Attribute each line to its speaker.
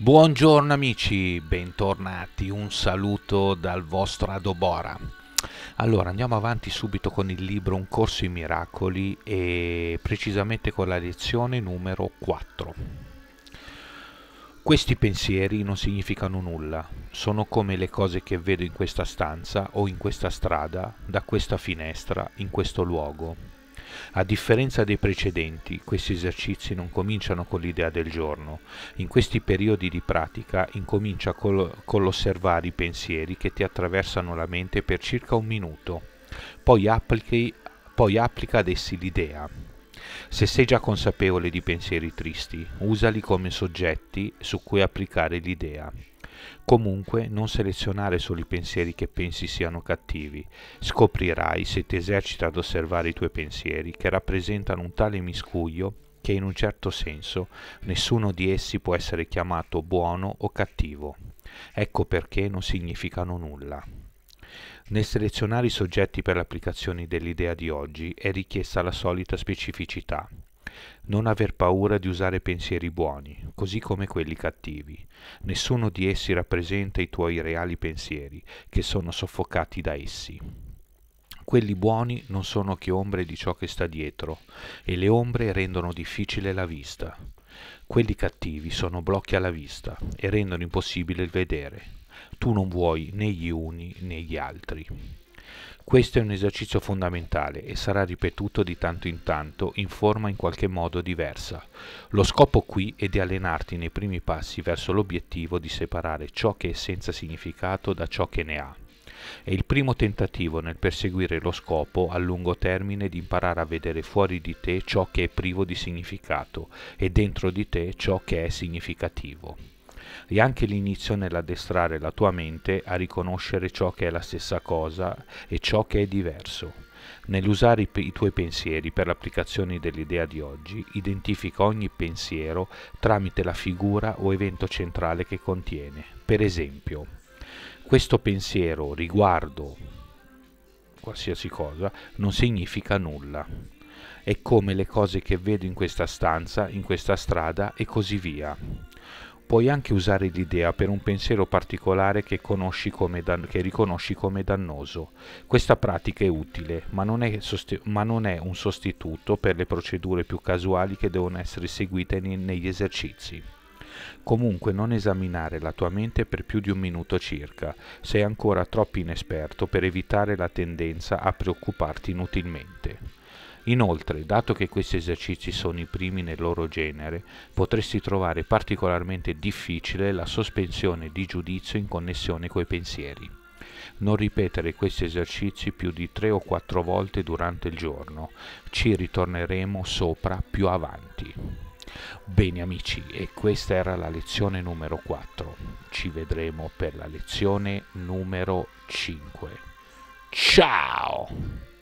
Speaker 1: Buongiorno amici, bentornati, un saluto dal vostro Adobora. Allora andiamo avanti subito con il libro Un corso in miracoli e precisamente con la lezione numero 4. Questi pensieri non significano nulla, sono come le cose che vedo in questa stanza o in questa strada, da questa finestra, in questo luogo, a differenza dei precedenti, questi esercizi non cominciano con l'idea del giorno. In questi periodi di pratica incomincia col, con l'osservare i pensieri che ti attraversano la mente per circa un minuto, poi, applichi, poi applica ad essi l'idea. Se sei già consapevole di pensieri tristi, usali come soggetti su cui applicare l'idea. Comunque non selezionare solo i pensieri che pensi siano cattivi, scoprirai se ti esercita ad osservare i tuoi pensieri che rappresentano un tale miscuglio che in un certo senso nessuno di essi può essere chiamato buono o cattivo. Ecco perché non significano nulla. Nel selezionare i soggetti per l'applicazione dell'idea di oggi è richiesta la solita specificità, non aver paura di usare pensieri buoni, così come quelli cattivi. Nessuno di essi rappresenta i tuoi reali pensieri, che sono soffocati da essi. Quelli buoni non sono che ombre di ciò che sta dietro, e le ombre rendono difficile la vista. Quelli cattivi sono blocchi alla vista e rendono impossibile il vedere. Tu non vuoi né gli uni né gli altri. Questo è un esercizio fondamentale e sarà ripetuto di tanto in tanto in forma in qualche modo diversa. Lo scopo qui è di allenarti nei primi passi verso l'obiettivo di separare ciò che è senza significato da ciò che ne ha. È il primo tentativo nel perseguire lo scopo a lungo termine di imparare a vedere fuori di te ciò che è privo di significato e dentro di te ciò che è significativo e anche l'inizio nell'addestrare la tua mente a riconoscere ciò che è la stessa cosa e ciò che è diverso. Nell'usare i, i, tuoi pensieri per l'applicazione dell'idea di oggi, identifica ogni pensiero tramite la figura o evento centrale che contiene. Per esempio, questo pensiero riguardo qualsiasi cosa non significa nulla. È come le cose che vedo in questa stanza, in questa strada e così via puoi anche usare l'idea per un pensiero particolare che, che, riconosci come dannoso. Questa pratica è utile, ma non è, ma non è, un sostituto per le procedure più casuali che devono essere seguite ne negli esercizi. Comunque non esaminare la tua mente per più di un minuto circa, sei ancora troppo inesperto per evitare la tendenza a preoccuparti inutilmente. Inoltre, dato che questi esercizi sono i primi nel loro genere, potresti trovare particolarmente difficile la sospensione di giudizio in connessione coi pensieri. Non ripetere questi esercizi più di 3 o 4 volte durante il giorno, ci ritorneremo sopra più avanti. Bene amici, e questa era la lezione numero 4. Ci vedremo per la lezione numero 5. Ciao!